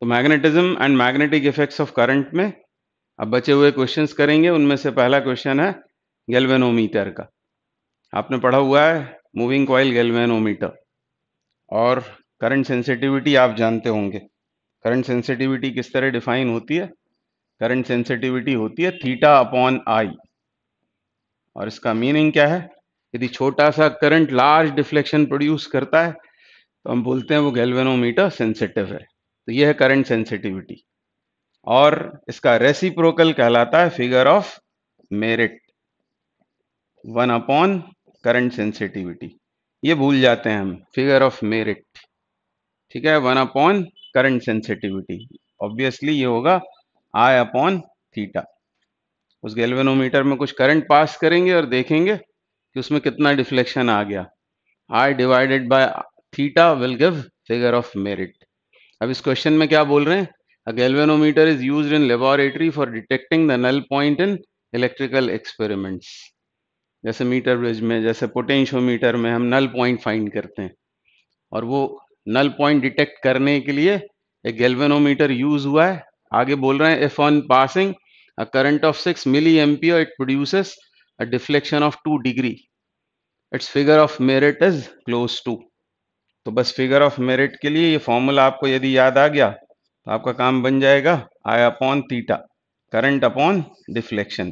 तो magnetism and magnetic effects of current में अब बचे हुए क्वेश्चंस करेंगे उनमें से पहला क्वेश्चन है गैल्वेनोमीटर का आपने पढ़ा हुआ है मूविंग कॉइल गैल्वेनोमीटर और करंट सेंसिटिविटी आप जानते होंगे करंट सेंसिटिविटी किस तरह डिफाइन होती है करंट सेंसिटिविटी होती है थीटा अपॉन आई और इसका मीनिंग क्या है यदि छोटा सा करंट लार्ज डिफ्लेक्शन प्रोड्यूस करता है तो हम बोलते हैं वो गैल्वेनोमीटर सेंसिटिव है तो यह है करंट सेंसिटिविटी और इसका रेसिप्रोकल कहलाता है figure of merit one upon current sensitivity ये भूल जाते हैं हम फिगर ऑफ मेरिट ठीक है one upon current sensitivity obviously ये होगा आई अपॉन थीटा उस गैल्वेनोमीटर में कुछ करंट पास करेंगे और देखेंगे कि उसमें कितना डिफ्लेक्शन आ गया I divided by theta will give figure of merit अब इस क्वेश्चन में क्या बोल रहे हैं a galvanometer is use in laboratory for detecting the null point in electrical experiments जैसे मीटर ब्रिज में जैसे पोटेंशियोमीटर में हम नल पॉइंट फाइंड करते हैं और वो नल पॉइंट डिटेक्ट करने के लिए एक गैल्वेनोमीटर यूज हुआ है आगे बोल रहे हैं if on passing a current of six milli ampere it produces a deflection of two degree its figure of merit is close to तो बस फिगर ऑफ मेरिट के लिए ये फॉर्मूला आपको यदि याद आ गया तो आपका काम बन जाएगा I upon theta current upon deflection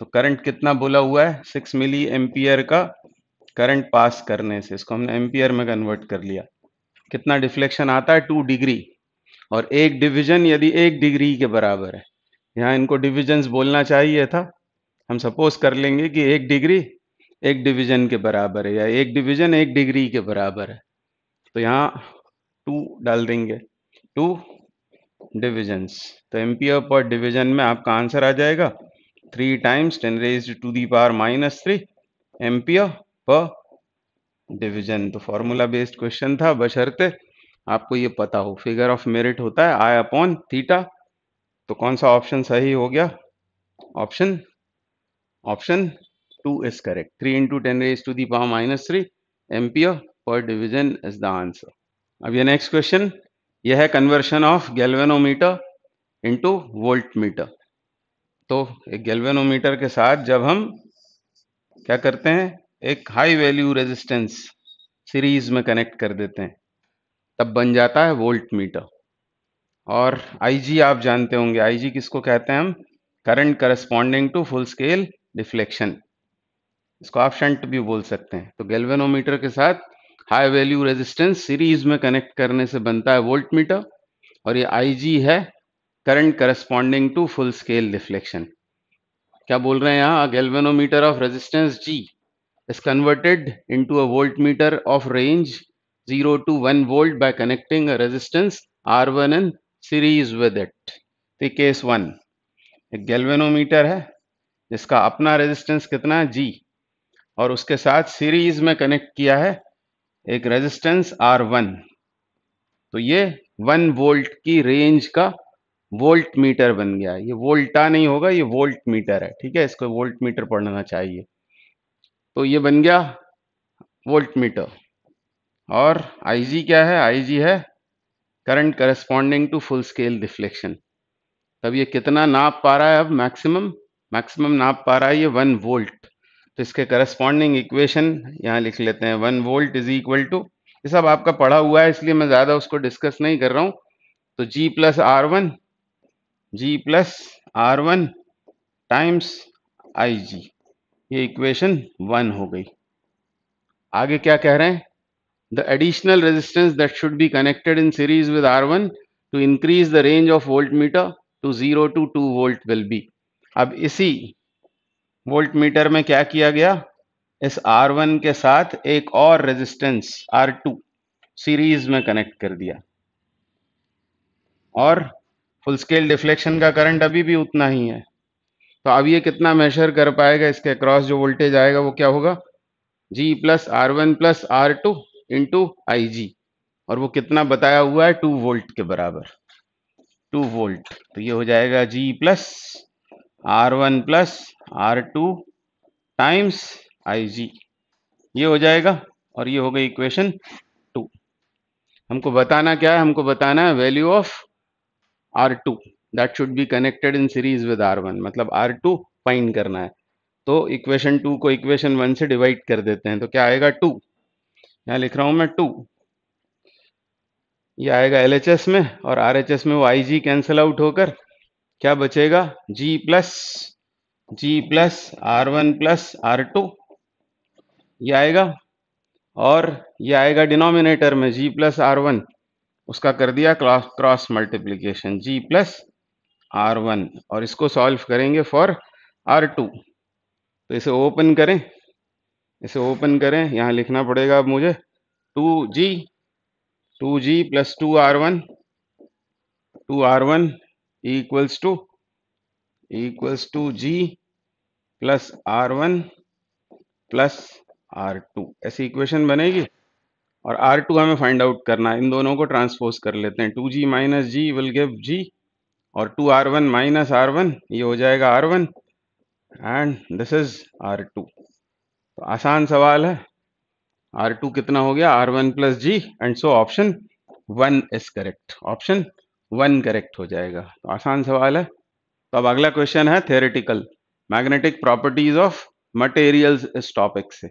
तो करंट कितना बोला हुआ है सिक्स मिली एम्पियर का करंट पास करने से इसको हमने एम्पियर में कन्वर्ट कर लिया कितना डिफ्लेक्शन आता है टू डिग्री और एक डिवीजन यदि एक डिग्री के बराबर है यहाँ इनको डिविजन्स बोलना चाहिए था हम सपोज कर लेंगे कि एक डिग्री एक डिवीजन के बराबर है या एक डिवीजन एक डिग्री के बराबर है तो यहाँ टू डाल देंगे टू डिविजन्स तो एम्पियर पर डिवीजन में आपका आंसर आ जाएगा three times ten raise to the power minus three ampere पर डिविजन तो फॉर्मूला बेस्ड क्वेश्चन था बशर्ते आपको ये पता हो फिगर ऑफ मेरिट होता है आई अपॉन थीटा तो कौन सा ऑप्शन सही हो गया option option two is correct three into ten raise to the power minus three ampere पर डिवीजन इज द आंसर अब ये नेक्स्ट क्वेश्चन यह है conversion of galvanometer into volt meter तो एक गैल्वेनोमीटर के साथ जब हम क्या करते हैं एक हाई वैल्यू रेजिस्टेंस सीरीज में कनेक्ट कर देते हैं तब बन जाता है वोल्ट मीटर और आईजी आप जानते होंगे आईजी किसको कहते हैं हम current corresponding to full scale deflection इसको आप शंट भी बोल सकते हैं तो गैल्वेनोमीटर के साथ हाई वैल्यू रेजिस्टेंस सीरीज में कनेक्ट करने से बनता है वोल्ट मीटर और ये आईजी है current corresponding to full scale reflection क्या बोल रहे हैं यहाँ galvanometer of resistance G is converted into a volt meter of range zero to one volt by connecting a resistance one in series with it case one एक galvanometer है जिसका अपना resistance कितना है जी और उसके साथ सीरीज में कनेक्ट किया है एक रेजिस्टेंस आर वन तो ये वन वोल्ट की रेंज का वोल्ट मीटर बन गया ये वोल्टा नहीं होगा ये वोल्ट मीटर है ठीक है इसको वोल्ट मीटर पढ़ना चाहिए तो ये बन गया वोल्ट मीटर और आईजी क्या है आईजी है current corresponding to full scale deflection तब ये कितना नाप पा रहा है अब मैक्सिमम मैक्सिमम नाप पा रहा है ये वन वोल्ट तो इसके करस्पॉन्डिंग इक्वेशन यहाँ लिख लेते हैं one volt is equal to ये सब आपका पढ़ा हुआ है इसलिए मैं ज़्यादा उसको डिस्कस नहीं कर रहा हूँ तो G plus R one G plus R one times I G ये इक्वेशन वन हो गई आगे क्या कह रहे हैं the additional resistance that should be connected in series with R one to increase the range of volt meter to zero to two volt will be अब इसी वोल्ट मीटर में क्या किया गया इस R1 के साथ एक और रेजिस्टेंस R2 सीरीज में कनेक्ट कर दिया और फुल स्केल डिफ्लेक्शन का करंट अभी भी उतना ही है तो अब ये कितना मेजर कर पाएगा इसके अक्रॉस जो वोल्टेज आएगा वो क्या होगा G plus R one plus R two into I G और वो कितना बताया हुआ है टू वोल्ट के बराबर टू वोल्ट तो ये हो जाएगा G plus R one plus R two times I G ये हो जाएगा और ये हो गई इक्वेशन टू हमको बताना क्या है हमको बताना है value of R two that should be connected in series with R one मतलब आर टू फाइंड करना है तो इक्वेशन टू को इक्वेशन वन से डिवाइड कर देते हैं तो क्या आएगा टू यहाँ लिख रहा हूँ मैं टू ये आएगा एल में और आर में वो आई जी कैंसिल आउट होकर क्या बचेगा G plus G plus R one plus R two ये आएगा और ये आएगा डिनोमिनेटर में जी प्लस आर वन उसका कर दिया cross cross multiplication G plus R one और इसको सॉल्व करेंगे फॉर आर टू तो इसे ओपन करें इसे ओपन करें यहाँ लिखना पड़ेगा अब मुझे two G two G plus two R one two R one equals two equals two G plus R one plus R two ऐसी इक्वेशन बनेगी और आर टू हमें फाइंड आउट करना है इन दोनों को ट्रांसपोज कर लेते हैं two G minus G will give G और two R one minus R one ये हो जाएगा R one and this is R two तो आसान सवाल है आर टू कितना हो गया R one plus G and so option one is correct option one correct हो जाएगा तो आसान सवाल है तो अब अगला क्वेश्चन है theoretical magnetic properties of material इस टॉपिक से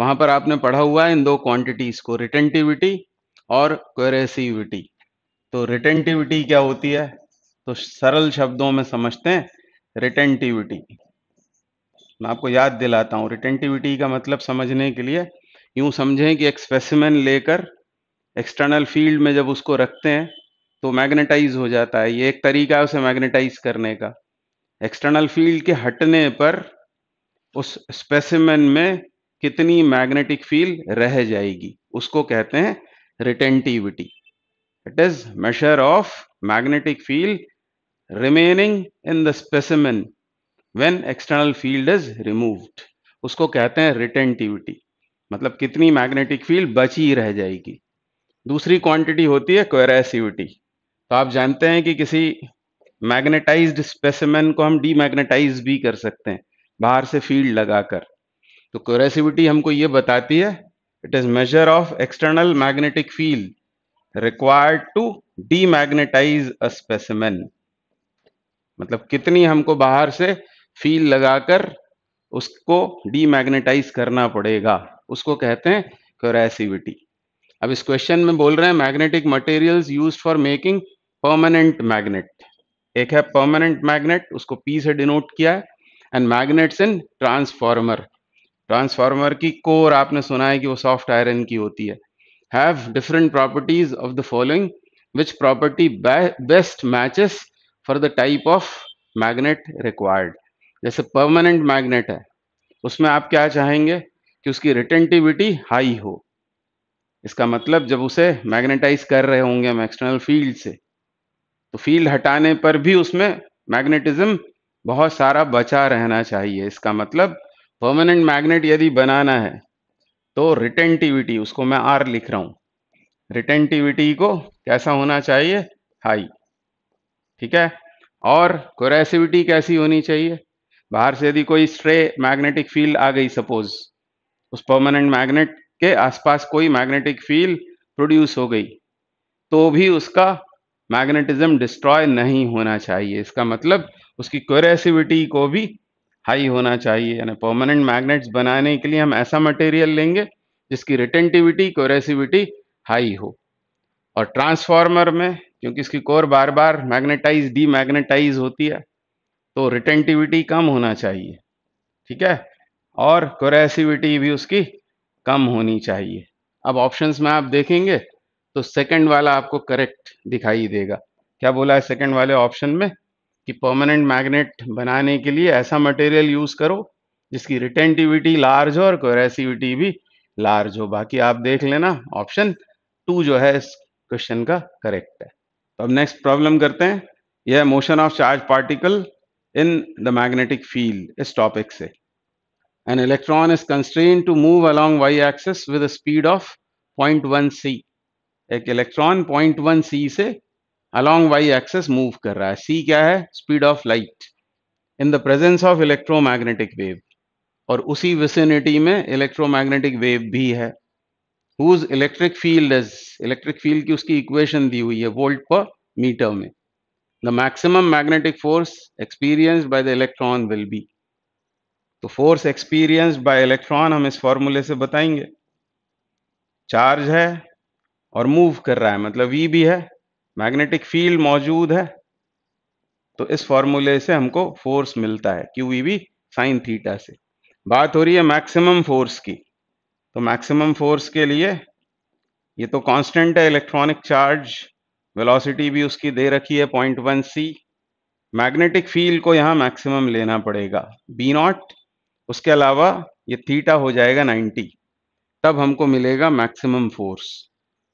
वहां पर आपने पढ़ा हुआ है इन दो क्वांटिटीज को रिटेंटिविटी और क्वेरेसिविटी तो रिटेंटिविटी क्या होती है तो सरल शब्दों में समझते हैं रिटेंटिविटी मैं आपको याद दिलाता हूं रिटेंटिविटी का मतलब समझने के लिए यूं समझें कि एक स्पेसिमेन लेकर एक्सटर्नल फील्ड में जब उसको रखते हैं तो मैग्नेटाइज हो जाता है ये एक तरीका है उसे मैग्नेटाइज करने का एक्सटर्नल फील्ड के हटने पर उस स्पेसिमेन में कितनी मैग्नेटिक फील्ड रह जाएगी उसको कहते हैं retentivity it is measure of magnetic field remaining in the specimen when external field is removed उसको कहते हैं रिटेंटिविटी मतलब कितनी मैग्नेटिक फील्ड बची रह जाएगी दूसरी क्वांटिटी होती है क्वेरेसिविटी तो आप जानते हैं कि किसी मैग्नेटाइज्ड स्पेसिमेन को हम डीमैग्नेटाइज भी कर सकते हैं बाहर से फील्ड लगाकर तो कोरेसिविटी हमको ये बताती है it is measure of external magnetic field required to demagnetize a specimen मतलब कितनी हमको बाहर से फील लगाकर उसको डीमैग्नेटाइज करना पड़ेगा उसको कहते हैं कोरेसिविटी अब इस क्वेश्चन में बोल रहे हैं magnetic materials used for making permanent magnet एक है परमानेंट मैग्नेट उसको पी से डिनोट किया है and magnets in transformer transformer की कोर आपने सुना है कि वो सॉफ्ट आयरन की होती है have different properties of the following which property best matches for the type of magnet required जैसे परमानेंट मैग्नेट है उसमें आप क्या चाहेंगे कि उसकी रिटेंटिविटी हाई हो इसका मतलब जब उसे मैग्नेटाइज कर रहे होंगे हम एक्सटर्नल फील्ड से तो फील्ड हटाने पर भी उसमें मैग्नेटिज्म बहुत सारा बचा रहना चाहिए इसका मतलब परमानेंट मैग्नेट यदि बनाना है तो रिटेंटिविटी उसको मैं आर लिख रहा हूं रिटेंटिविटी को कैसा होना चाहिए हाई ठीक है और कोरेसिविटी कैसी होनी चाहिए बाहर से यदि कोई स्ट्रे मैग्नेटिक फील्ड आ गई सपोज उस परमानेंट मैग्नेट के आसपास कोई मैग्नेटिक फील्ड प्रोड्यूस हो गई तो भी उसका मैग्नेटिज्म डिस्ट्रॉय नहीं होना चाहिए इसका मतलब उसकी कोरेसिविटी को भी हाई होना चाहिए यानी परमानेंट मैग्नेट्स बनाने के लिए हम ऐसा मटेरियल लेंगे जिसकी रिटेंटिविटी कोरेसिविटी हाई हो और ट्रांसफार्मर में क्योंकि इसकी कोर बार बार मैग्नेटाइज डी मैग्नेटाइज होती है तो रिटेंटिविटी कम होना चाहिए ठीक है और कोरेसिविटी भी उसकी कम होनी चाहिए अब ऑप्शंस में आप देखेंगे तो सेकंड वाला आपको करेक्ट दिखाई देगा क्या बोला है सेकंड वाले ऑप्शन में कि परमानेंट मैग्नेट बनाने के लिए ऐसा मटेरियल यूज करो जिसकी रिटेंटिविटी लार्ज हो और कोरेसिविटी भी लार्ज हो बाकी आप देख लेना ऑप्शन टू जो है इस क्वेश्चन का करेक्ट है तो अब नेक्स्ट प्रॉब्लम करते हैं यह motion of charge particle in the magnetic field इस टॉपिक से an electron is constrain to move along Y axis with speed of point one C एक इलेक्ट्रॉन पॉइंट वन सी से अलॉन्ग वाई एक्सेस मूव कर रहा है C क्या है speed of light in the presence of electromagnetic wave और उसी vicinity में इलेक्ट्रोमैग्नेटिक वेव भी है whose electric field is electric field की उसकी इक्वेशन दी हुई है वोल्ट पर मीटर में the maximum magnetic force experience by the electron will be तो फोर्स एक्सपीरियंस बाय इलेक्ट्रॉन हम इस फॉर्मूले से बताएंगे चार्ज है और मूव कर रहा है मतलब वी भी है मैग्नेटिक फील्ड मौजूद है तो इस फॉर्मूले से हमको फोर्स मिलता है Q V V sine theta से बात हो रही है मैक्सिमम फोर्स की तो मैक्सिमम फोर्स के लिए ये तो कांस्टेंट है इलेक्ट्रॉनिक चार्ज वेलोसिटी भी उसकी दे रखी है point one C magnetic field को यहाँ मैक्सिमम लेना पड़ेगा बी नॉट उसके अलावा ये थीटा हो जाएगा 90 तब हमको मिलेगा मैक्सिमम फोर्स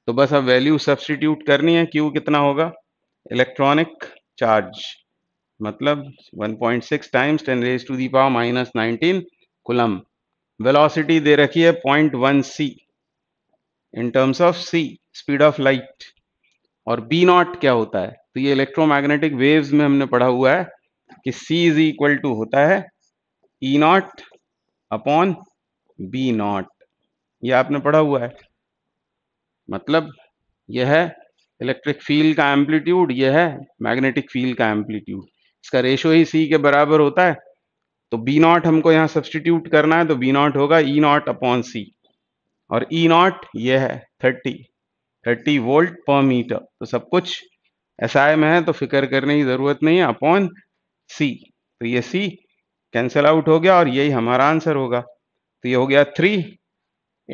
तो बस अब वैल्यू सब्सटीट्यूट करनी है क्यू कितना होगा इलेक्ट्रॉनिक चार्ज मतलब 1.6 times 10 raise to the power minus nineteen coulomb velocity दे रखी है 0.1 C in terms of C speed of light और बी नॉट क्या होता है तो ये इलेक्ट्रोमैग्नेटिक वेव्स में हमने पढ़ा हुआ है कि सी इज इक्वल टू होता है E not upon B not ये आपने पढ़ा हुआ है मतलब यह है इलेक्ट्रिक फील्ड का एम्पलीट्यूड यह है मैग्नेटिक फील्ड का एम्पलीट्यूड इसका रेशो ही सी के बराबर होता है तो बी नॉट हमको यहाँ सब्सटीट्यूट करना है तो बी नॉट होगा ई नॉट अपॉन सी और ई नॉट ये है थर्टी थर्टी वोल्ट पर मीटर तो सब कुछ एस में है तो फिक्र करने की ज़रूरत नहीं है अपॉन सी तो ये सी कैंसिल आउट हो गया और यही हमारा आंसर होगा तो ये हो गया three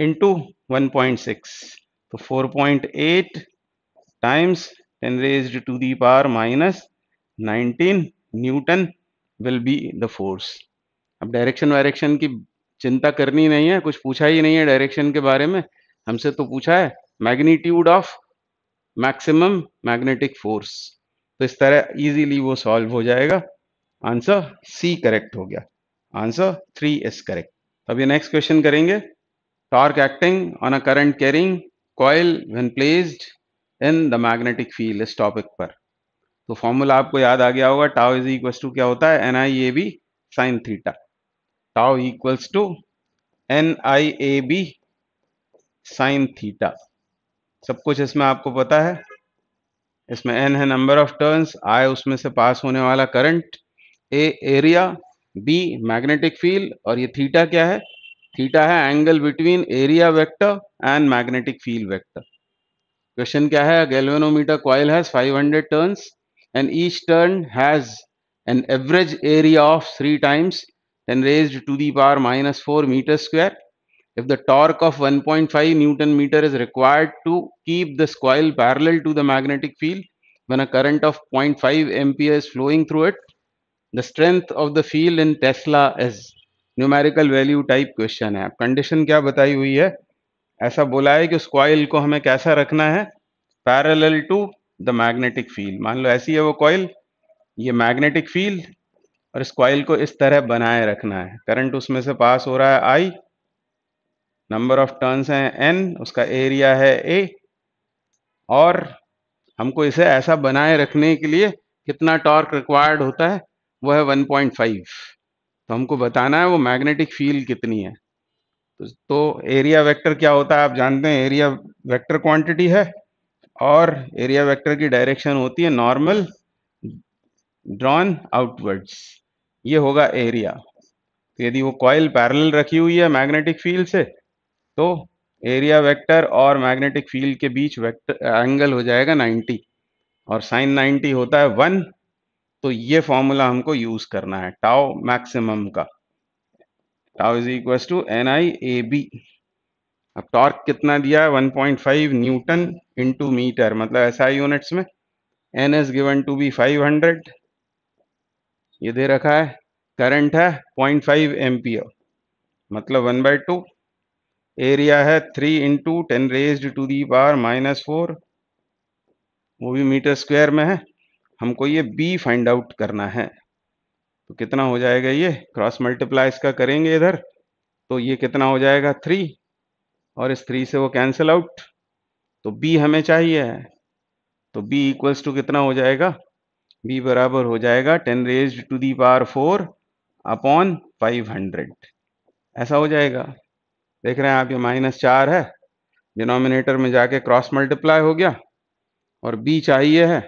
into one point six तो 4.8 times 10 raised to the power minus 19 newton will be the force अब डायरेक्शन वायरेक्शन की चिंता करनी नहीं है कुछ पूछा ही नहीं है डायरेक्शन के बारे में हमसे तो पूछा है magnitude of maximum magnetic force तो इस तरह इजीली वो सॉल्व हो जाएगा आंसर सी करेक्ट हो गया आंसर थ्री इज करेक्ट अब ये नेक्स्ट क्वेश्चन करेंगे torque acting on a current carrying coil when placed in the magnetic field इस टॉपिक पर तो फॉर्मूला आपको याद आ गया होगा टाओ इज इक्वल्स टू क्या होता है N I A B sine theta tau equals to N I A B sine theta सब कुछ इसमें आपको पता है इसमें एन है नंबर ऑफ टर्न्स आई उसमें से पास होने वाला current A area B magnetic field और ये थीटा क्या है theta angle between area vector and magnetic field vector. Question: question क्या है galvanometer coil has 500 turns, and each turn has an average area of three times then raised to the power minus 4 meter square if the torque of 1.5 newton meter is required to keep the coil parallel to the magnetic field when a current of 0.5 ampere is flowing through it the strength of the field in tesla is numerical value type question है condition क्या बताई हुई है ऐसा बोला है कि उस कॉइल को हमें कैसा रखना है parallel to the magnetic field मान लो ऐसी है वो कॉइल ये मैग्नेटिक फील्ड और इस कॉइल को इस तरह बनाए रखना है करंट उसमें से पास हो रहा है आई नंबर ऑफ टर्न्स हैं एन उसका एरिया है ए और हमको इसे ऐसा बनाए रखने के लिए कितना टॉर्क रिक्वायर्ड होता है वो है 1.5 तो हमको बताना है वो मैग्नेटिक फील्ड कितनी है तो, एरिया तो वेक्टर क्या होता है आप जानते हैं एरिया वेक्टर क्वांटिटी है और एरिया वेक्टर की डायरेक्शन होती है नॉर्मल ड्रॉन आउटवर्ड्स ये होगा एरिया तो यदि वो कॉयल पैरेलल रखी हुई है मैग्नेटिक फील्ड से तो एरिया वेक्टर और मैग्नेटिक फील्ड के बीच वेक्टर एंगल हो जाएगा 90 और साइन 90 होता है वन तो ये फॉर्मूला हमको यूज करना है टाओ मैक्सिमम का tau is equal to N I A B अब टॉर्क कितना दिया है 1.5 न्यूटन इनटू मीटर मतलब एसआई यूनिट्स में N is given to be 500 ये दे रखा है करंट है 0.5 एम्पियर मतलब 1 बाई टू एरिया है 3 into ten raise to the power minus four वो भी मीटर स्क्वायर में है हमको ये b फाइंड आउट करना है तो कितना हो जाएगा ये क्रॉस मल्टीप्लाई इसका करेंगे इधर तो ये कितना हो जाएगा थ्री और इस थ्री से वो कैंसिल आउट तो b हमें चाहिए है तो b इक्वल्स टू कितना हो जाएगा b बराबर हो जाएगा ten raise to the power four upon five hundred ऐसा हो जाएगा देख रहे हैं आप ये माइनस चार है डिनोमिनेटर में जाके क्रॉस मल्टीप्लाई हो गया और b चाहिए है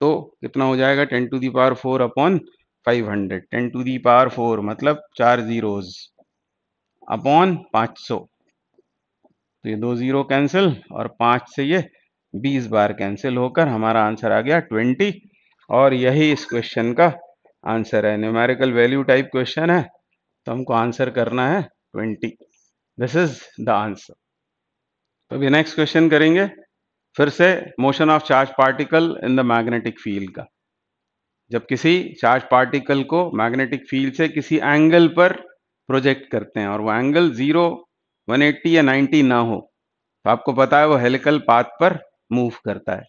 तो कितना हो जाएगा ten to the power four upon five hundred ten to the power four मतलब चार जीरोज अपॉन पाँच सौ तो ये दो जीरो कैंसिल और पाँच से ये बीस बार कैंसिल होकर हमारा आंसर आ गया ट्वेंटी और यही इस क्वेश्चन का आंसर है न्यूमेरिकल वैल्यू टाइप क्वेश्चन है तो हमको आंसर करना है twenty this is the answer तो अभी नेक्स्ट क्वेश्चन करेंगे फिर से motion of charge particle in the magnetic field का जब किसी चार्ज पार्टिकल को मैग्नेटिक फील्ड से किसी एंगल पर प्रोजेक्ट करते हैं और वो एंगल जीरो 180 या 90 ना हो तो आपको पता है वो हेलिकल पाथ पर मूव करता है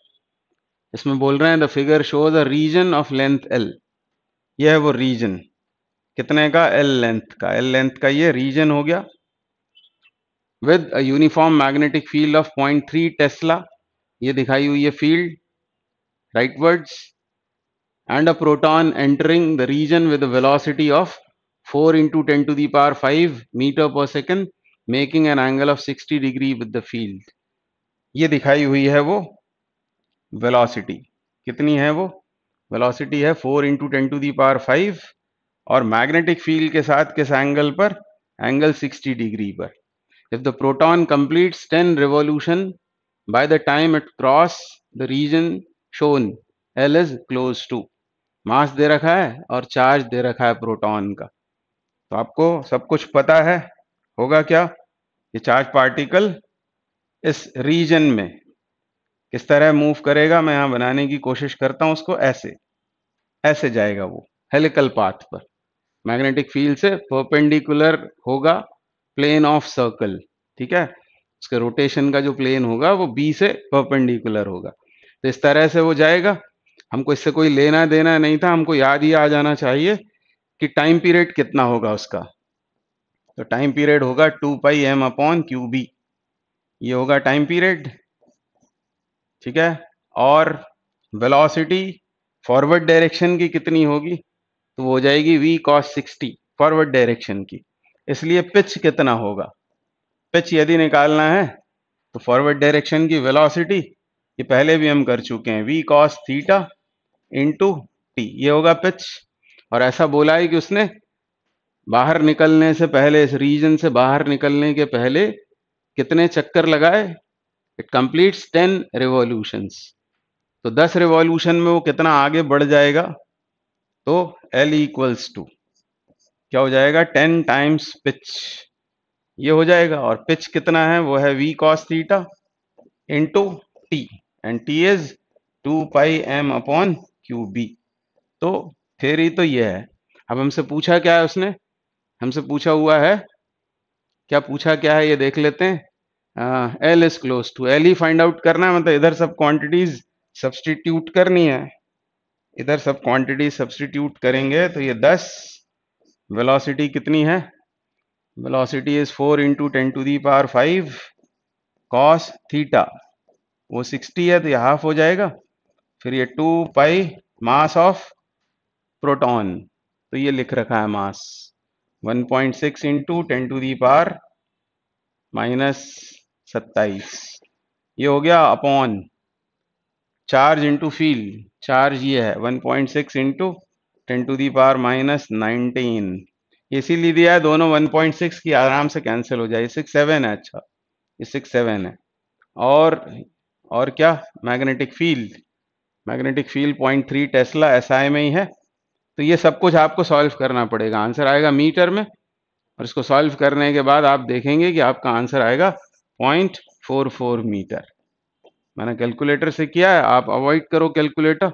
इसमें बोल रहे हैं the figure show the region of length L यह है वो रीजन कितने का एल लेंथ का एल लेंथ का ये रीजन हो गया with a uniform magnetic field of 0.3 tesla ये दिखाई हुई है field right rightwards and a proton entering the region with velocity of four into ten to the power 5 metre per second making an angle of 60 degree with the field ये दिखाई हुई है वो velocity कितनी है वो वेलोसिटी है four into ten to the power 5 और मैग्नेटिक फील्ड के साथ किस एंगल पर एंगल सिक्सटी डिग्री पर if the proton completes ten revolution by the time it cross the region shown l is close to mass दे रखा है और चार्ज दे रखा है प्रोटॉन का तो आपको सब कुछ पता है होगा क्या ये चार्ज पार्टिकल इस रीजन में किस तरह मूव करेगा मैं यहाँ बनाने की कोशिश करता हूँ उसको ऐसे ऐसे जाएगा वो हेलिकल पाथ पर मैग्नेटिक फील्ड से परपेंडिकुलर होगा प्लेन ऑफ सर्कल ठीक है उसका रोटेशन का जो प्लेन होगा वो बी से परपेंडिकुलर होगा तो इस तरह से वो जाएगा हमको इससे कोई लेना देना नहीं था हमको याद ही आ जाना चाहिए कि टाइम पीरियड कितना होगा उसका तो टाइम पीरियड होगा two pi M upon Q B ये होगा टाइम पीरियड ठीक है और वेलोसिटी फॉरवर्ड डायरेक्शन की कितनी होगी तो वो हो जाएगी V cos sixty forward direction की इसलिए पिच कितना होगा पिच यदि निकालना है तो फॉरवर्ड डायरेक्शन की वेलोसिटी ये पहले भी हम कर चुके हैं V cos theta into T ये होगा पिच और ऐसा बोला है कि उसने बाहर निकलने से पहले इस रीजन से बाहर निकलने के पहले कितने चक्कर लगाए इट कंप्लीट्स टेन रिवॉल्यूशंस तो दस रिवॉल्यूशन में वो कितना आगे बढ़ जाएगा तो एल इक्वल्स टू क्या हो जाएगा टेन टाइम्स पिच ये हो जाएगा और पिच कितना है वो है V cos theta into T and T is two pi M upon Q B तो थेरी तो ये है अब हमसे पूछा क्या है उसने हमसे पूछा हुआ है क्या पूछा क्या है ये देख लेते हैं L is close to L ही फाइंड आउट करना है मतलब इधर सब क्वांटिटीज सब्सटीट्यूट करनी है इधर सब क्वांटिटी सब्सटीट्यूट करेंगे तो ये दस वेलोसिटी कितनी है velocity is 4 into 10 to the power 5 cos theta वो 60 है तो ये हाफ हो जाएगा फिर ये 2 पाई मास ऑफ प्रोटॉन तो ये लिख रखा है mass 1.6 point six into ten to the power minus सत्ताईस ये हो गया upon charge into field charge ये है 1.6 point six into ten to the power minus nineteen इसीलिए दिया है दोनों 1.6 की आराम से कैंसिल हो जाए सिक्स सेवन है अच्छा ये सिक्स सेवन है और और क्या magnetic field magnetic field point three tesla एस में ही है तो ये सब कुछ आपको सॉल्व करना पड़ेगा आंसर आएगा मीटर में और इसको सॉल्व करने के बाद आप देखेंगे कि आपका आंसर आएगा पॉइंट फोर फोर मीटर मैंने कैलकुलेटर से किया है आप अवॉइड करो कैलकुलेटर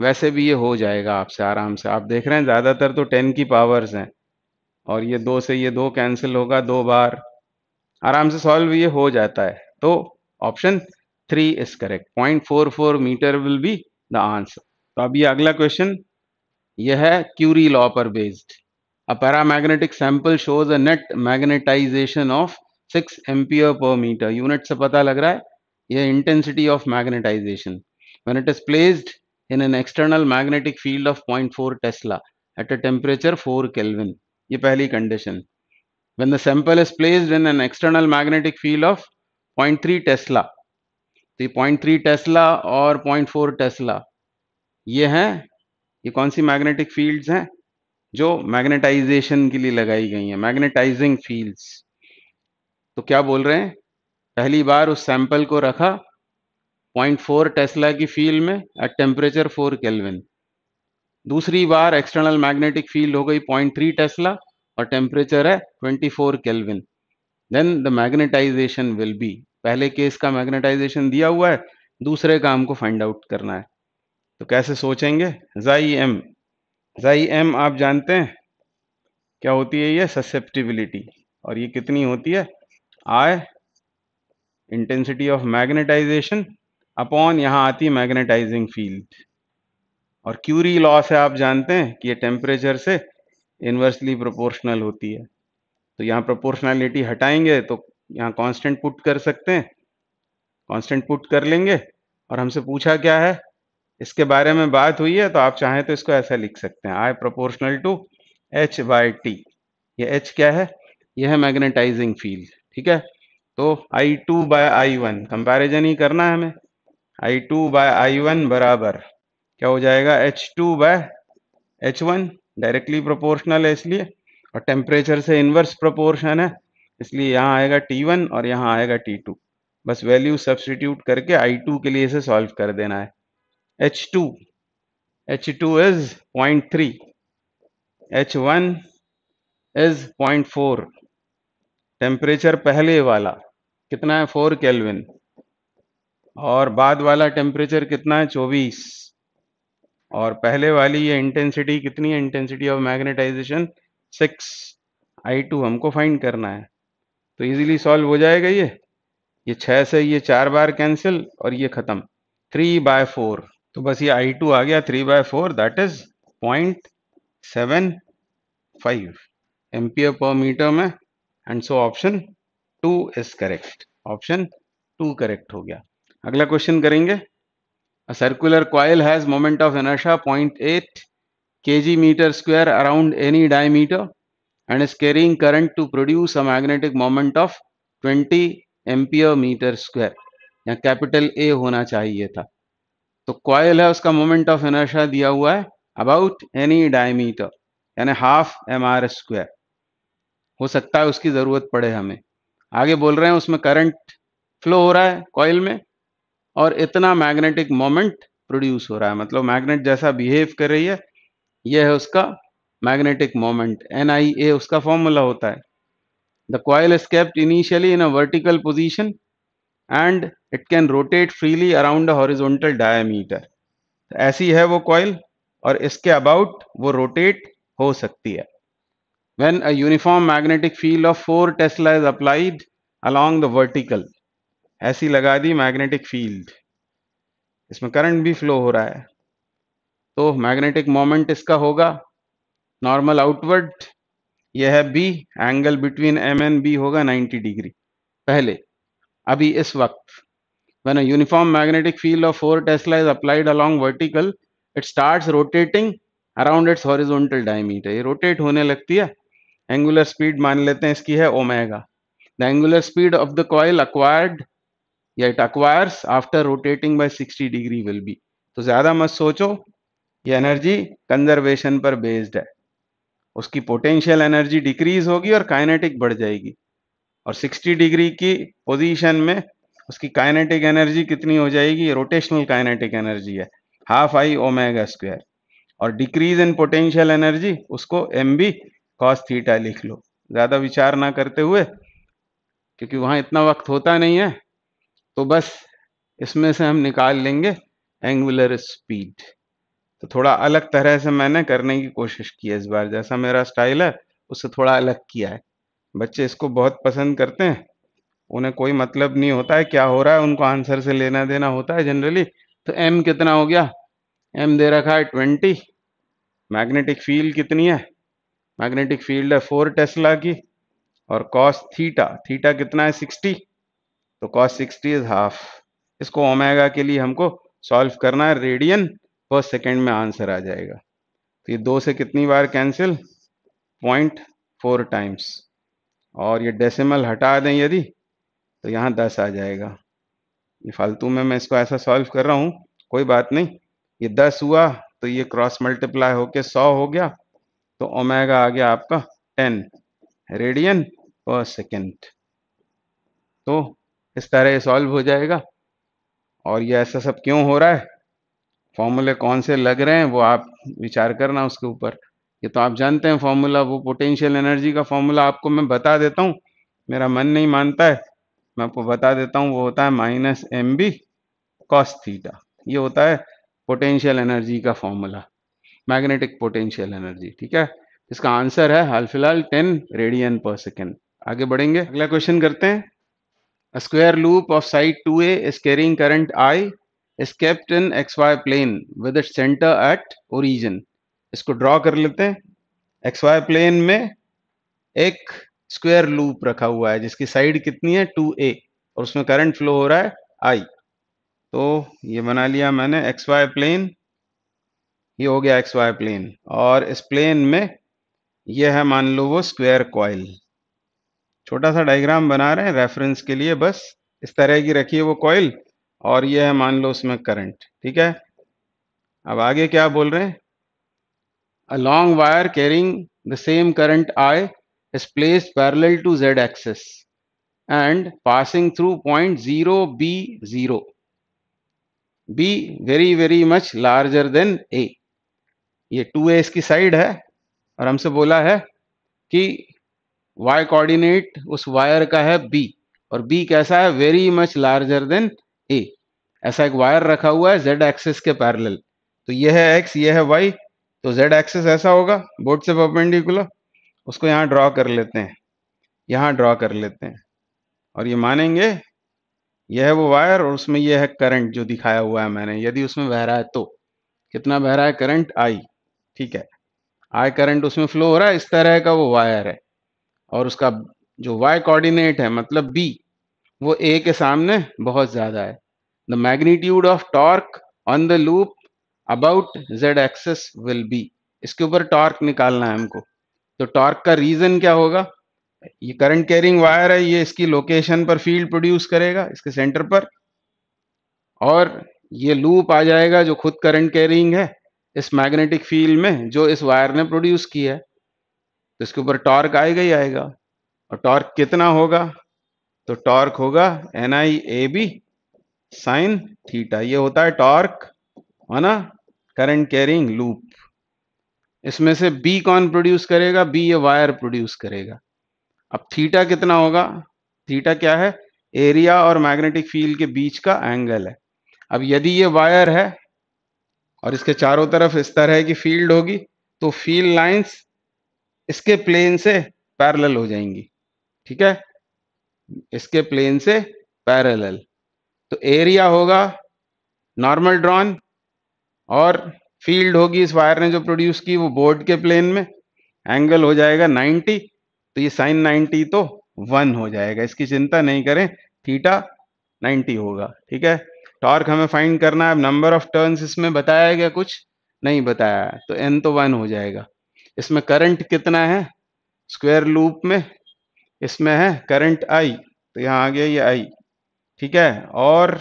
वैसे भी ये हो जाएगा आपसे आराम से आप देख रहे हैं ज़्यादातर तो टेन की पावर्स हैं और ये दो से ये दो कैंसिल होगा दो बार आराम से सॉल्व ये हो जाता है तो option three is correct point four four metre will be the answer तो अब ये अगला क्वेश्चन यह है क्यूरी लॉ पर based a paramagnetic sample shows a net magnetisation of six ampere per metre unit से पता लग रहा है यह intensity of magnetisation when it is placed in an external magnetic field of point four tesla at a temperature four kelvin ये पहली condition the sample is is in an external magnetic field of point 0.3 tesla तो ये 0.3 Tesla और 0.4 Tesla ये हैं ये कौन सी magnetic fields हैं जो मैग्नेटाइजेशन के लिए लगाई गई हैं मैग्नेटाइजिंग फील्ड्स तो क्या बोल रहे हैं पहली बार उस सैंपल को रखा 0.4 टेस्ला की फील्ड में एट टेम्परेचर 4 केल्विन दूसरी बार एक्सटर्नल मैग्नेटिक फील्ड हो गई 0.3 टेस्ला और टेम्परेचर है 24 kelvin then the magnetisation will be पहले केस का मैग्नेटाइजेशन दिया हुआ है दूसरे का हमको फाइंड आउट करना है तो कैसे सोचेंगे जाई एम जाई एम आप जानते हैं क्या होती है ये ससेप्टिबिलिटी और ये कितनी होती है I intensity of magnetisation upon यहाँ आती मैग्नेटाइजिंग फील्ड और क्यूरी लॉ से आप जानते हैं कि ये टेम्परेचर से इन्वर्सली प्रोपोर्शनल होती है तो यहाँ प्रोपोर्शनैलिटी हटाएंगे तो यहाँ कांस्टेंट पुट कर सकते हैं कांस्टेंट पुट कर लेंगे और हमसे पूछा क्या है इसके बारे में बात हुई है तो आप चाहें तो इसको ऐसा लिख सकते हैं I proportional to H by T ये एच क्या है यह है मैग्नेटाइजिंग फील्ड ठीक है तो I two by I one comparison ही करना है हमें I two by I one बराबर क्या हो जाएगा H two by H one directly proportional है इसलिए और टेम्परेचर से इन्वर्स प्रोपोर्शन है इसलिए यहाँ आएगा टी वन और यहाँ आएगा टी टू बस वैल्यू सब्सटीट्यूट करके आई टू के लिए इसे सॉल्व कर देना है H two H two is point three H one is point four temperature पहले वाला कितना है फोर केल्विन और बाद वाला टेम्परेचर कितना है चौबीस और पहले वाली ये इंटेंसिटी कितनी है intensity of magnetisation six I two हमको फाइंड करना है तो इजीली सॉल्व हो जाएगा ये ये छः से ये चार बार कैंसिल और ये ख़त्म थ्री बाय फोर तो बस ये आई टू आ गया three by four that is point seven five ampere per metre में and so option two is correct option two correct हो गया अगला क्वेश्चन करेंगे A circular coil has moment of inertia 0.8 kg meter square around any diameter and is carrying current to produce a magnetic moment of 20 ampere metre square या capital A होना चाहिए था तो coil है उसका मोमेंट ऑफ इनर्शिया दिया हुआ है अबाउट एनी डायमीटर यानी हाफ एम आर स्क्वायर हो सकता है उसकी ज़रूरत पड़े हमें आगे बोल रहे हैं उसमें करंट फ्लो हो रहा है कॉयल में और इतना मैग्नेटिक मोमेंट प्रोड्यूस हो रहा है मतलब मैग्नेट जैसा बिहेव कर रही है यह है उसका magnetic moment N I A उसका फॉर्मूला होता है the coil is initially in a vertical position and it can rotate freely around horizontal diameter ऐसी है वो कॉयल और इसके अबाउट वो रोटेट हो सकती है when a uniform magnetic field of four tesla is applied along the vertical ऐसी लगा दी मैग्नेटिक फील्ड इसमें करंट भी फ्लो हो रहा है तो मैग्नेटिक मोमेंट इसका होगा नॉर्मल आउटवर्ड यह है B angle between M and B होगा 90 डिग्री पहले अभी इस वक्त when a uniform magnetic field of four tesla is applied along vertical it starts rotating around its horizontal diameter ये रोटेट होने लगती है एंगुलर स्पीड मान लेते हैं इसकी है omega the angular speed of the coil acquired या it acquires after rotating by 60 degree will be तो ज़्यादा मत सोचो ये एनर्जी कंजर्वेशन पर बेस्ड है उसकी पोटेंशियल एनर्जी डिक्रीज होगी और काइनेटिक बढ़ जाएगी और 60 डिग्री की पोजीशन में उसकी काइनेटिक एनर्जी कितनी हो जाएगी रोटेशनल काइनेटिक एनर्जी है हाफ आई ओमेगा स्क्वायर और डिक्रीज इन पोटेंशियल एनर्जी उसको एम बी कॉस थीटा लिख लो ज़्यादा विचार ना करते हुए क्योंकि वहां इतना वक्त होता नहीं है तो बस इसमें से हम निकाल लेंगे एंगुलर स्पीड तो थोड़ा अलग तरह से मैंने करने की कोशिश की है इस बार जैसा मेरा स्टाइल है उससे थोड़ा अलग किया है बच्चे इसको बहुत पसंद करते हैं उन्हें कोई मतलब नहीं होता है क्या हो रहा है उनको आंसर से लेना देना होता है जनरली तो एम कितना हो गया एम दे रखा है ट्वेंटी मैग्नेटिक फील्ड कितनी है मैग्नेटिक फील्ड है फोर टेस्ला की और कॉस थीटा थीटा कितना है सिक्सटी तो कॉस सिक्सटी इज हाफ इसको ओमेगा के लिए हमको सॉल्व करना है रेडियन पर सेकेंड में आंसर आ जाएगा तो ये दो से कितनी बार कैंसिल पॉइंट फोर टाइम्स और ये डेसिमल हटा दें यदि तो यहाँ दस आ जाएगा ये फालतू में मैं इसको ऐसा सॉल्व कर रहा हूँ कोई बात नहीं ये दस हुआ तो ये क्रॉस मल्टीप्लाई होके सौ हो गया तो ओमेगा आ गया आपका टेन रेडियन पर सेकेंड तो इस तरह ये सॉल्व हो जाएगा और ये ऐसा सब क्यों हो रहा है फॉर्मूले कौन से लग रहे हैं वो आप विचार करना उसके ऊपर ये तो आप जानते हैं फॉर्मूला वो पोटेंशियल एनर्जी का फॉर्मूला आपको मैं बता देता हूँ मेरा मन नहीं मानता है मैं आपको बता देता हूँ वो होता है minus M B cos theta ये होता है पोटेंशियल एनर्जी का फॉर्मूला मैग्नेटिक पोटेंशियल एनर्जी ठीक है इसका आंसर है हाल फिलहाल टेन रेडियन पर सेकेंड आगे बढ़ेंगे अगला क्वेश्चन करते हैं A square loop of side 2A is carrying current I is kept in xy plane with its center at origin. इसको ड्रॉ कर लेते हैं xy प्लेन में एक स्क्वायर लूप रखा हुआ है जिसकी साइड कितनी है 2a और उसमें करंट फ्लो हो रहा है i तो ये बना लिया मैंने xy प्लेन ये हो गया xy प्लेन और इस प्लेन में ये है मान लो वो स्क्वायर कॉयल छोटा सा डायग्राम बना रहे हैं रेफरेंस के लिए बस इस तरह की रखिए वो कॉइल और ये है मान लो उसमें करंट ठीक है अब आगे क्या बोल रहे हैं a long wire carrying the same current I is place parallel to Z axis and passing through point zero B zero B very very much larger than A ये टू ए इसकी साइड है और हमसे बोला है कि वाई कोऑर्डिनेट उस wire का है बी और बी कैसा है very much larger than A ऐसा एक वायर रखा हुआ है जेड एक्सिस के पैरेलल तो यह है एक्स ये है वाई तो जेड एक्सिस ऐसा होगा बोर्ड से परपेंडिकुलर उसको यहाँ ड्रॉ कर लेते हैं यहाँ ड्रॉ कर लेते हैं और ये मानेंगे यह है वो वायर और उसमें यह है करंट जो दिखाया हुआ है मैंने यदि उसमें बह रहा है तो कितना बह रहा है करंट आई ठीक है आई करंट उसमें फ्लो हो रहा है इस तरह का वो वायर है और उसका जो वाई कोऑर्डिनेट है मतलब बी वो ए के सामने बहुत ज़्यादा है the magnitude of torque on the loop about Z axis will be इसके ऊपर टॉर्क निकालना है हमको तो टॉर्क का रीज़न क्या होगा ये करंट कैरिंग वायर है ये इसकी लोकेशन पर फील्ड प्रोड्यूस करेगा इसके सेंटर पर और ये लूप आ जाएगा जो खुद करंट कैरिंग है इस मैग्नेटिक फील्ड में जो इस वायर ने प्रोड्यूस किया है तो इसके ऊपर टॉर्क आएगा ही आएगा और टॉर्क कितना होगा तो टॉर्क होगा N I A B sine theta ये होता है टॉर्क है ना करंट कैरिंग लूप इसमें से बी कौन प्रोड्यूस करेगा बी ये वायर प्रोड्यूस करेगा अब थीटा कितना होगा थीटा क्या है एरिया और मैग्नेटिक फील्ड के बीच का एंगल है अब यदि ये वायर है और इसके चारों तरफ इस तरह की फील्ड होगी तो फील्ड लाइंस इसके प्लेन से पैरेलल हो जाएंगी ठीक है इसके प्लेन से पैरेलल तो एरिया होगा नॉर्मल ड्रॉन और फील्ड होगी इस वायर ने जो प्रोड्यूस की वो बोर्ड के प्लेन में एंगल हो जाएगा 90 तो ये साइन 90 तो वन हो जाएगा इसकी चिंता नहीं करें थीटा 90 होगा ठीक है टॉर्क हमें फाइंड करना है नंबर ऑफ टर्न्स इसमें बताया गया कुछ नहीं बताया तो एन तो वन हो जाएगा इसमें करंट कितना है स्क्वायर लूप में इसमें है करंट आई तो यहाँ आ गया ये आई ठीक है और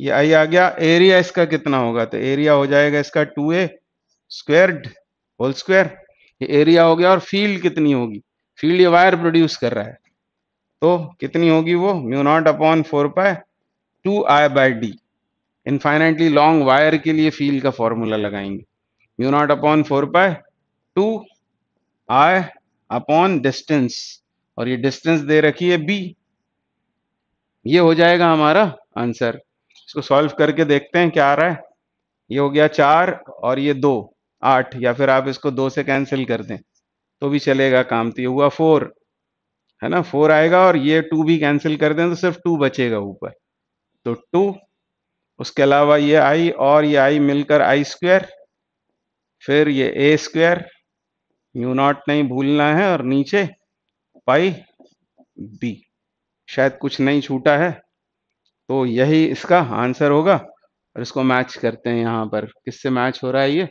ये आई आ गया एरिया इसका कितना होगा तो एरिया हो जाएगा इसका two A square whole square ये एरिया हो गया और फील्ड कितनी होगी फील्ड ये वायर प्रोड्यूस कर रहा है तो कितनी होगी वो mu naught upon four pi two I by D infinitely long wire के लिए फील्ड का फॉर्मूला लगाएंगे mu naught upon four pi two I upon distance और ये डिस्टेंस दे रखी है बी ये हो जाएगा हमारा आंसर इसको सॉल्व करके देखते हैं क्या आ रहा है ये हो गया चार और ये दो आठ या फिर आप इसको दो से कैंसिल कर दें तो भी चलेगा काम तो ये हुआ फोर है ना फोर आएगा और ये टू भी कैंसिल कर दें तो सिर्फ टू बचेगा ऊपर तो टू उसके अलावा ये आई और ये आई मिलकर आई स्क्वायर फिर ये ए स्क्वायर म्यू नॉट नहीं भूलना है और नीचे पाई बी शायद कुछ नहीं छूटा है तो यही इसका आंसर होगा और इसको मैच करते हैं यहाँ पर किससे मैच हो रहा है ये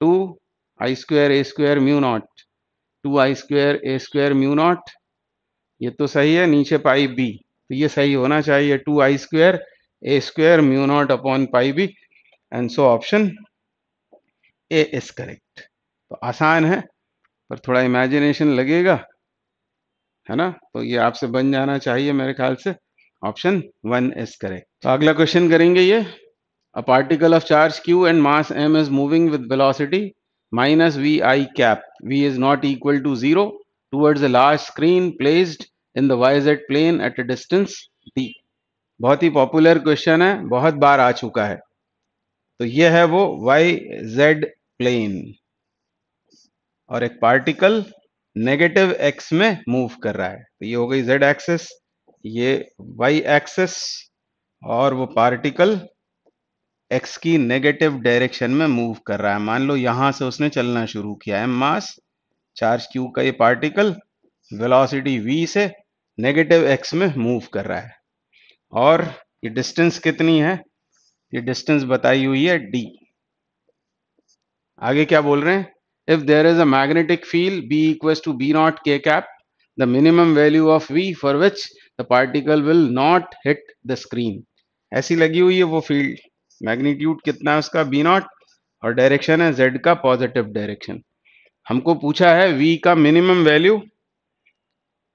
two I square A square mu naught two I square A square mu naught ये तो सही है नीचे पाई बी तो ये सही होना चाहिए two I square A square mu naught upon pi B and so option A is correct तो आसान है पर थोड़ा इमेजिनेशन लगेगा है ना तो ये आपसे बन जाना चाहिए मेरे ख्याल से ऑप्शन वन इज करेक्ट तो अगला क्वेश्चन करेंगे ये a particle of charge Q and mass M is moving with velocity minus minus vi cap v is not equal to 0 towards a large screen placed in the yz plane at a distance d बहुत ही popular question है बहुत बार आ चुका है तो ये है वो Y Z plane और एक पार्टिकल नेगेटिव एक्स में मूव कर रहा है तो ये हो गई जेड एक्सेस ये वाई एक्सेस और वो पार्टिकल एक्स की नेगेटिव डायरेक्शन में मूव कर रहा है मान लो यहां से उसने चलना शुरू किया है मास चार्ज क्यू का ये पार्टिकल वेलोसिटी वी से नेगेटिव एक्स में मूव कर रहा है और ये डिस्टेंस कितनी है ये डिस्टेंस बताई हुई है डी आगे क्या बोल रहे हैं If there is a magnetic field B equals to B naught K cap, the minimum value of V for which the particle will not hit the screen. ऐसी लगी हुई है वो फील्ड मैग्नीट्यूड कितना है उसका बी नॉट और direction है जेड का पॉजिटिव डायरेक्शन हमको पूछा है वी का मिनिमम वैल्यू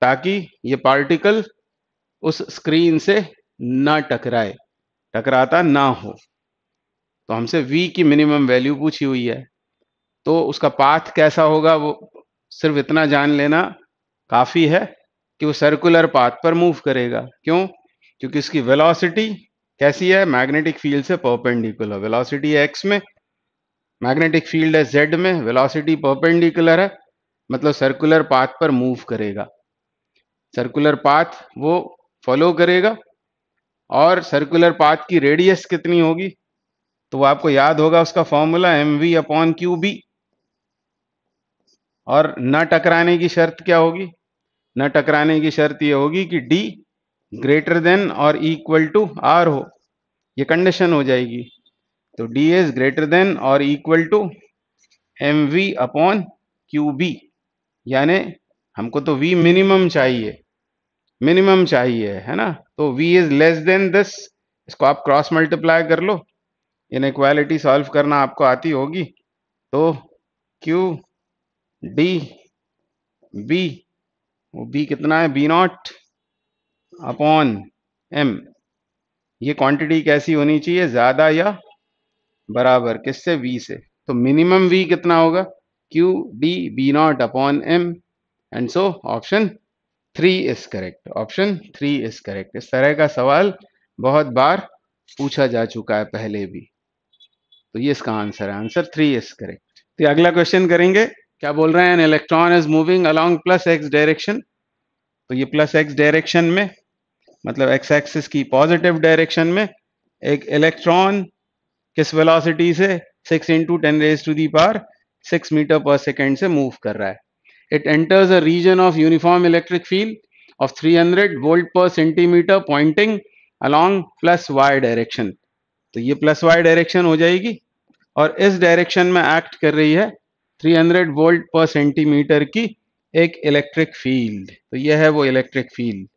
ताकि ये पार्टिकल उस स्क्रीन से ना टकराए टकराता ना हो तो हमसे वी की मिनिमम वैल्यू पूछी हुई है तो उसका पाथ कैसा होगा वो सिर्फ इतना जान लेना काफ़ी है कि वो सर्कुलर पाथ पर मूव करेगा क्यों क्योंकि उसकी वेलोसिटी कैसी है मैग्नेटिक फील्ड से परपेंडिकुलर वेलोसिटी है एक्स में मैग्नेटिक फील्ड है जेड में वेलोसिटी परपेंडिकुलर है मतलब सर्कुलर पाथ पर मूव करेगा सर्कुलर पाथ वो फॉलो करेगा और सर्कुलर पाथ की रेडियस कितनी होगी तो वो आपको याद होगा उसका formula m v upon Q B और न टकराने की शर्त क्या होगी न टकराने की शर्त ये होगी कि डी ग्रेटर देन और इक्वल टू आर हो ये कंडीशन हो जाएगी तो डी इज ग्रेटर देन और equal to m v upon Q B यानी हमको तो वी मिनिमम चाहिए मिनिमम चाहिए है ना तो v is less than this इसको आप क्रॉस मल्टीप्लाई कर लो इनक्वालिटी सॉल्व करना आपको आती होगी तो क्यू डी बी वो बी कितना है बी नॉट अपॉन एम ये क्वांटिटी कैसी होनी चाहिए ज़्यादा या बराबर किससे वी से तो मिनिमम वी कितना होगा q d B naught upon m and so option three is correct option three is correct इस तरह का सवाल बहुत बार पूछा जा चुका है पहले भी तो ये इसका आंसर है आंसर थ्री इज करेक्ट तो अगला क्वेश्चन करेंगे क्या बोल रहे हैं electron is moving along plus x direction तो ये प्लस एक्स डायरेक्शन में मतलब एक्स एक्सिस की पॉजिटिव डायरेक्शन में एक इलेक्ट्रॉन किस वेलोसिटी से six into ten raise to the power six metre per second से मूव कर रहा है it enters a region of uniform electric field of 300 volt per centimetre pointing along plus y direction तो ये plus y direction हो जाएगी और इस डायरेक्शन में एक्ट कर रही है 300 वोल्ट पर सेंटीमीटर की एक इलेक्ट्रिक फील्ड तो यह है वो इलेक्ट्रिक फील्ड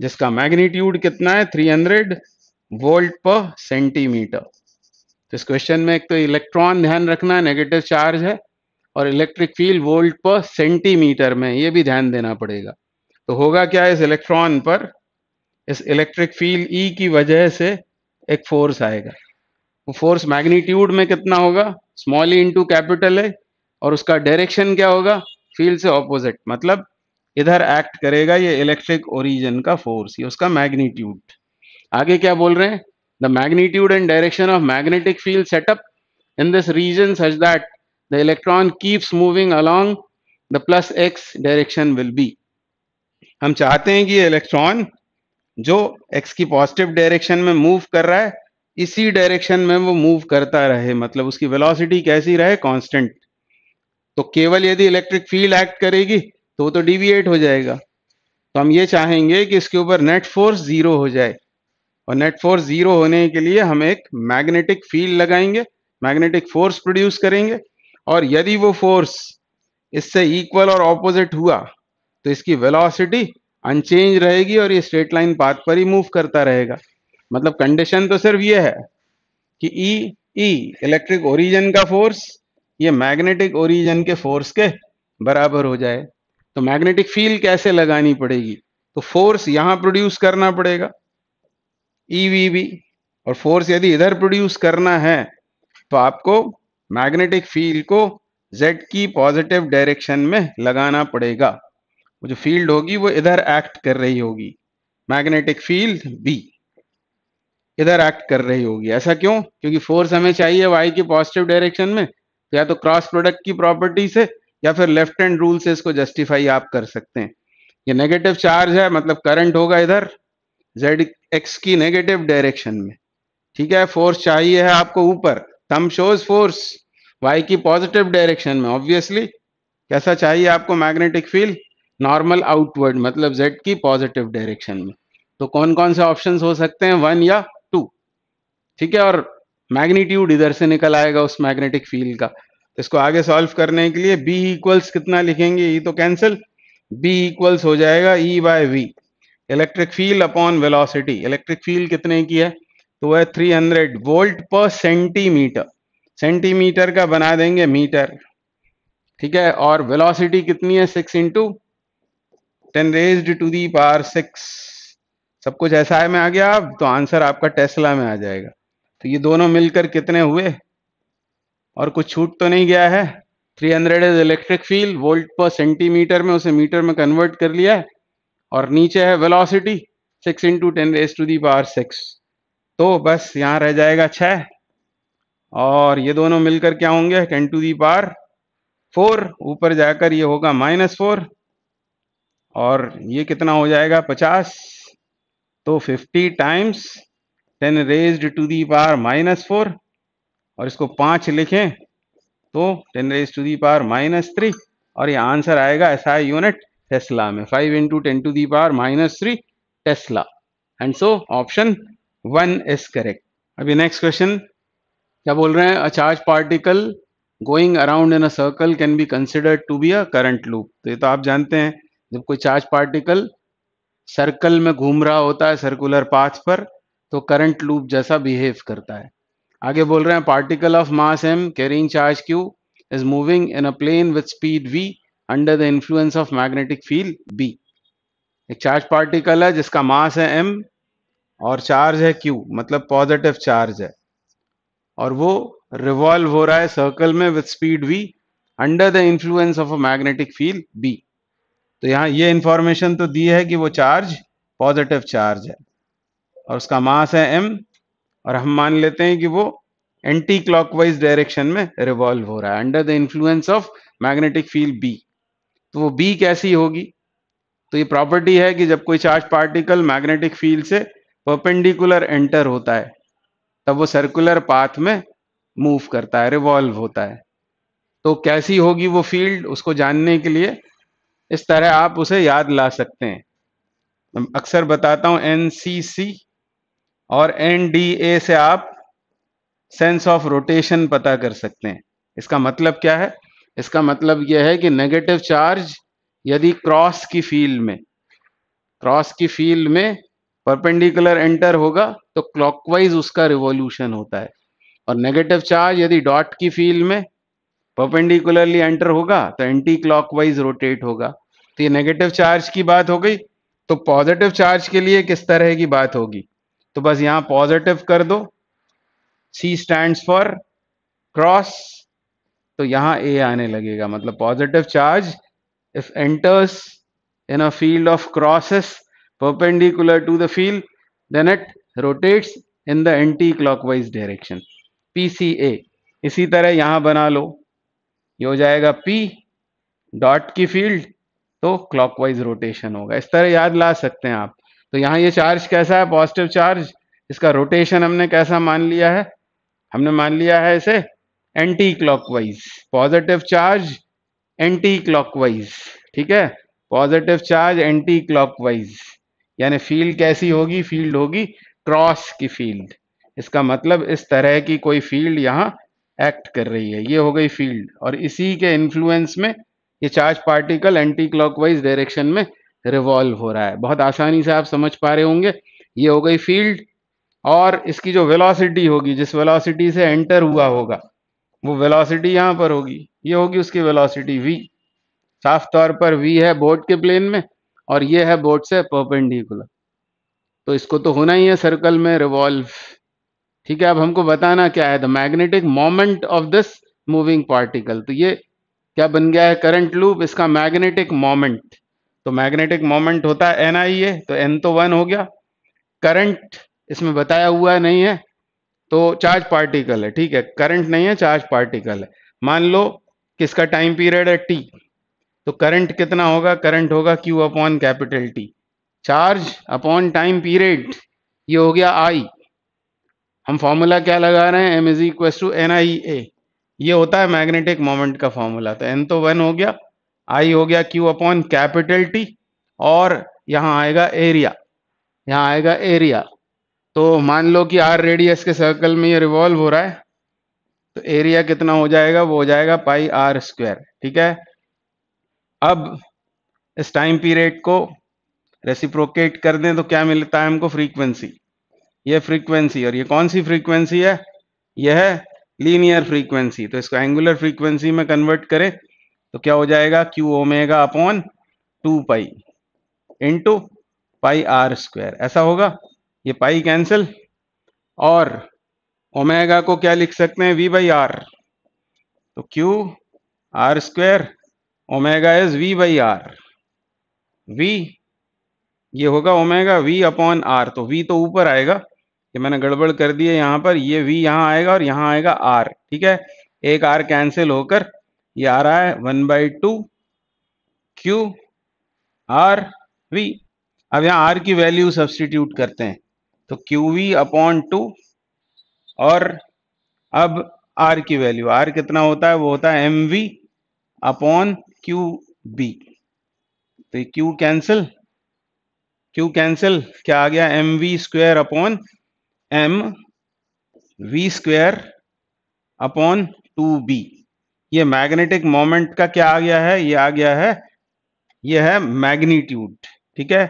जिसका मैग्नीट्यूड कितना है 300 वोल्ट पर सेंटीमीटर तो इस क्वेश्चन में एक तो इलेक्ट्रॉन ध्यान रखना नेगेटिव चार्ज है और electric field volt per centimetre में ये भी ध्यान देना पड़ेगा तो होगा क्या इस इलेक्ट्रॉन पर इस इलेक्ट्रिक फील्ड ई की वजह से एक फोर्स आएगा वो फोर्स मैग्नीट्यूड में कितना होगा स्मॉल ई इंटू कैपिटल है और उसका डायरेक्शन क्या होगा फील्ड से ऑपोजिट मतलब इधर एक्ट करेगा ये इलेक्ट्रिक ओरिजिन का फोर्स ये उसका मैग्नीट्यूड आगे क्या बोल रहे हैं the magnitude and direction of magnetic field set up in this region such that the electron keeps moving along the plus x direction will be हम चाहते हैं कि इलेक्ट्रॉन जो एक्स की पॉजिटिव डायरेक्शन में मूव कर रहा है इसी डायरेक्शन में वो मूव करता रहे मतलब उसकी वेलोसिटी कैसी रहे कांस्टेंट तो केवल यदि इलेक्ट्रिक फील्ड एक्ट करेगी तो वो तो डिविएट हो जाएगा तो हम ये चाहेंगे कि इसके ऊपर नेट फोर्स जीरो हो जाए और नेट फोर्स जीरो होने के लिए हम एक मैग्नेटिक फील्ड लगाएंगे मैग्नेटिक फोर्स प्रोड्यूस करेंगे और यदि वो फोर्स इससे इक्वल और ऑपोजिट हुआ तो इसकी वेलोसिटी अनचेंज रहेगी और ये स्ट्रेट लाइन पाथ पर ही मूव करता रहेगा मतलब कंडीशन तो सिर्फ ये है कि ई ई इलेक्ट्रिक ओरिजिन का फोर्स ये मैग्नेटिक ओरिजन के फोर्स के बराबर हो जाए तो मैग्नेटिक फील्ड कैसे लगानी पड़ेगी तो फोर्स यहां प्रोड्यूस करना पड़ेगा ईवीबी e और फोर्स यदि इधर प्रोड्यूस करना है तो आपको मैग्नेटिक फील्ड को z की पॉजिटिव डायरेक्शन में लगाना पड़ेगा वो जो फील्ड होगी वो इधर एक्ट कर रही होगी मैग्नेटिक फील्ड बी इधर एक्ट कर रही होगी ऐसा क्यों क्योंकि फोर्स हमें चाहिए y की पॉजिटिव डायरेक्शन में या तो क्रॉस प्रोडक्ट की प्रॉपर्टी से या फिर लेफ्ट हैंड रूल से इसको जस्टिफाई आप कर सकते हैं ये नेगेटिव चार्ज है मतलब करंट होगा इधर जेड एक्स की नेगेटिव डायरेक्शन में ठीक है फोर्स चाहिए है आपको ऊपर थम शोज फोर्स वाई की पॉजिटिव डायरेक्शन में ऑब्वियसली कैसा चाहिए आपको मैग्नेटिक फील्ड नॉर्मल आउटवर्ड मतलब जेड की पॉजिटिव डायरेक्शन में तो कौन कौन से ऑप्शन हो सकते हैं वन या टू ठीक है और मैग्नीट्यूड इधर से निकल आएगा उस मैग्नेटिक फील्ड का इसको आगे सॉल्व करने के लिए बी इक्वल्स कितना लिखेंगे ये e तो कैंसिल बी इक्वल्स हो जाएगा E by v electric field upon velocity electric field कितने की है तो वह hundred volt per centimetre centimetre का बना देंगे मीटर ठीक है और वेलोसिटी कितनी है six into ten raise to the power six सब कुछ ऐसा है मैं आ गया तो आंसर आपका टेस्ला में आ जाएगा तो ये दोनों मिलकर कितने हुए और कुछ छूट तो नहीं गया है 300 is electric field volt per centimetre में उसे मीटर में कन्वर्ट कर लिया है और नीचे है velocity 6 into ten raise to the power six तो बस यहाँ रह जाएगा छ और ये दोनों मिलकर क्या होंगे ten to the power four ऊपर जाकर ये होगा माइनस फोर और ये कितना हो जाएगा पचास तो fifty times ten raise to the power minus four और इसको पांच लिखें तो ten raise to the power minus three और ये आंसर आएगा ऐसा यूनिट टेस्ला में five into ten to the power minus three tesla and so option one is correct अभी नेक्स्ट क्वेश्चन क्या बोल रहे हैं a charge particle going around in a circle can be considered to be a current loop तो ये तो आप जानते हैं जब कोई चार्ज पार्टिकल सर्कल में घूम रहा होता है सर्कुलर पाथ पर तो करंट लूप जैसा बिहेव करता है आगे बोल रहे हैं particle of mass m carrying charge q is moving in a plane with speed v under the influence of magnetic field B एक चार्ज पार्टिकल है जिसका मास है एम और चार्ज है क्यू मतलब पॉजिटिव चार्ज है और वो रिवॉल्व हो रहा है सर्कल में with speed v under the influence of a magnetic field B तो यहाँ ये इंफॉर्मेशन तो दी है कि वो चार्ज पॉजिटिव चार्ज है और उसका मास है एम और हम मान लेते हैं कि वो एंटी क्लॉकवाइज डायरेक्शन में रिवॉल्व हो रहा है under the influence of magnetic field B तो वो बी कैसी होगी तो ये प्रॉपर्टी है कि जब कोई चार्ज पार्टिकल मैग्नेटिक फील्ड से परपेंडिकुलर एंटर होता है तब वो सर्कुलर पाथ में मूव करता है रिवॉल्व होता है तो कैसी होगी वो फील्ड उसको जानने के लिए इस तरह आप उसे याद ला सकते हैं अक्सर बताता हूँ एन सी सी और एन डी ए से आप सेंस ऑफ रोटेशन पता कर सकते हैं इसका मतलब क्या है इसका मतलब यह है कि नेगेटिव चार्ज यदि क्रॉस की फील्ड में क्रॉस की फील्ड में परपेंडिकुलर एंटर होगा तो क्लॉकवाइज उसका रिवॉल्यूशन होता है और नेगेटिव चार्ज यदि डॉट की फील्ड में परपेंडिकुलरली एंटर होगा तो एंटी क्लॉकवाइज रोटेट होगा तो ये नेगेटिव चार्ज की बात हो गई तो पॉजिटिव चार्ज के लिए किस तरह की बात होगी तो बस यहां पॉजिटिव कर दो सी स्टैंड फॉर क्रॉस तो यहां ए आने लगेगा मतलब positive charge if enters in a field of crosses perpendicular to the field then it rotates in the direction P C A इसी तरह यहां बना लो ये हो जाएगा पी डॉट की फील्ड तो क्लॉकवाइज रोटेशन होगा इस तरह याद ला सकते हैं आप तो यहाँ ये चार्ज कैसा है पॉजिटिव चार्ज इसका रोटेशन हमने कैसा मान लिया है हमने मान लिया है इसे anti clockwise positive charge anti clockwise ठीक है पॉजिटिव चार्ज एंटी क्लॉकवाइज यानी फील्ड कैसी होगी फील्ड होगी क्रॉस की फील्ड इसका मतलब इस तरह की कोई फील्ड यहाँ एक्ट कर रही है ये हो गई फील्ड और इसी के इन्फ्लुएंस में ये charge particle anti clockwise direction में रिवॉल्व हो रहा है बहुत आसानी से आप समझ पा रहे होंगे ये हो गई फील्ड और इसकी जो वेलोसिटी होगी जिस वेलोसिटी से एंटर हुआ होगा वो वेलोसिटी यहाँ पर होगी ये होगी उसकी वेलोसिटी वी साफ तौर पर वी है बोट के प्लेन में और ये है बोट से परपेंडिकुलर तो इसको तो होना ही है सर्कल में रिवॉल्व ठीक है अब हमको बताना क्या है the magnetic moment of this moving particle तो ये क्या बन गया है करंट लूप इसका मैग्नेटिक मोमेंट तो मैग्नेटिक मोमेंट होता है एन आई ए तो एन तो वन हो गया करंट इसमें बताया हुआ नहीं है तो चार्ज पार्टिकल है ठीक है करंट नहीं है चार्ज पार्टिकल है मान लो किसका टाइम पीरियड है टी तो करंट कितना होगा करंट होगा q upon capital T charge upon time period ये हो गया आई हम फॉर्मूला क्या लगा रहे हैं M is equal to N I A ये होता है मैग्नेटिक मोमेंट का फॉर्मूला तो एन तो वन हो गया आई हो गया क्यू अपॉन कैपिटल टी और यहाँ आएगा एरिया यहाँ आएगा एरिया तो मान लो कि आर रेडियस के सर्कल में ये रिवॉल्व हो रहा है तो एरिया कितना हो जाएगा वो हो जाएगा पाई आर स्क्वायर ठीक है अब इस टाइम पीरियड को रेसिप्रोकेट कर दें तो क्या मिलता है हमको फ्रीक्वेंसी ये फ्रीक्वेंसी और ये कौन सी फ्रीक्वेंसी है यह है लीनियर फ्रीक्वेंसी तो इसको एंगुलर फ्रीक्वेंसी में कन्वर्ट करें तो क्या हो जाएगा q omega upon two pi into pi r square ऐसा होगा ये पाई कैंसिल और ओमेगा को क्या लिख सकते हैं वी बाई आर तो q r square omega is v by r v ये होगा ओमेगा वी अपॉन आर तो वी तो ऊपर आएगा ये मैंने गड़बड़ कर दी है यहां पर ये वी यहां आएगा और यहां आएगा आर ठीक है एक आर कैंसिल होकर ये आ रहा है one by two q r v अब यहाँ आर की वैल्यू सब्सटीट्यूट करते हैं तो क्यू वी अपॉन टू और अब आर की वैल्यू आर कितना होता है वो होता है m v upon Q B तो ये क्यू कैंसिल क्यू कैंसिल क्या आ गया m v square upon m v square upon two B ये मैग्नेटिक मोमेंट का क्या आ गया है ये आ गया है ये है मैग्नीट्यूड ठीक है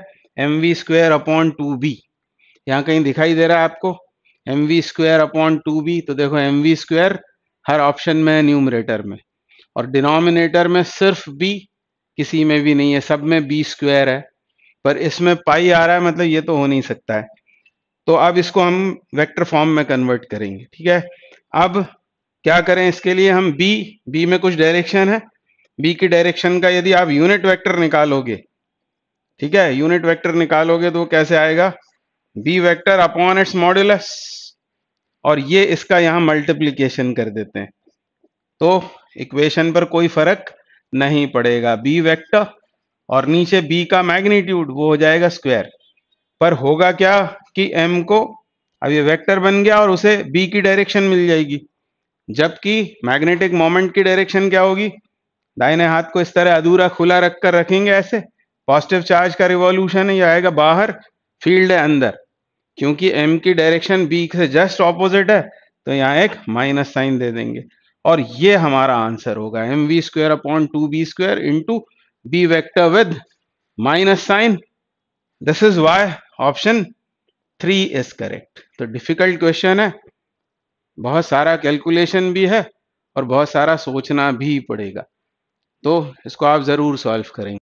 m v square upon two B यहाँ कहीं दिखाई दे रहा है आपको m v square upon two B तो देखो एम वी स्क्वेयर हर ऑप्शन में है न्यूमरेटर में और डिनोमिनेटर में सिर्फ बी किसी में भी नहीं है सब में बी स्क्वेयर है पर इसमें पाई आ रहा है मतलब ये तो हो नहीं सकता है तो अब इसको हम वेक्टर फॉर्म में कन्वर्ट करेंगे ठीक है अब क्या करें इसके लिए हम बी बी में कुछ डायरेक्शन है बी की डायरेक्शन का यदि आप यूनिट वेक्टर निकालोगे ठीक है यूनिट वेक्टर निकालोगे तो वो कैसे आएगा B vector upon its modulus और ये इसका यहां मल्टीप्लीकेशन कर देते हैं तो इक्वेशन पर कोई फर्क नहीं पड़ेगा बी वेक्टर और नीचे बी का मैग्नीट्यूड वो हो जाएगा स्क्वायर पर होगा क्या कि एम को अब ये वेक्टर बन गया और उसे बी की डायरेक्शन मिल जाएगी जबकि मैग्नेटिक मोमेंट की डायरेक्शन क्या होगी दाहिने हाथ को इस तरह अधूरा खुला रखकर रखेंगे ऐसे पॉजिटिव चार्ज का रिवॉल्यूशन ये आएगा बाहर फील्ड है अंदर क्योंकि एम की डायरेक्शन बी से जस्ट ऑपोजिट है तो यहाँ एक माइनस साइन दे देंगे और ये हमारा आंसर होगा m v square upon two B square into B vector with minus sign this is why option three is correct तो डिफिकल्ट क्वेश्चन है बहुत सारा कैलकुलेशन भी है और बहुत सारा सोचना भी पड़ेगा तो इसको आप ज़रूर सॉल्व करेंगे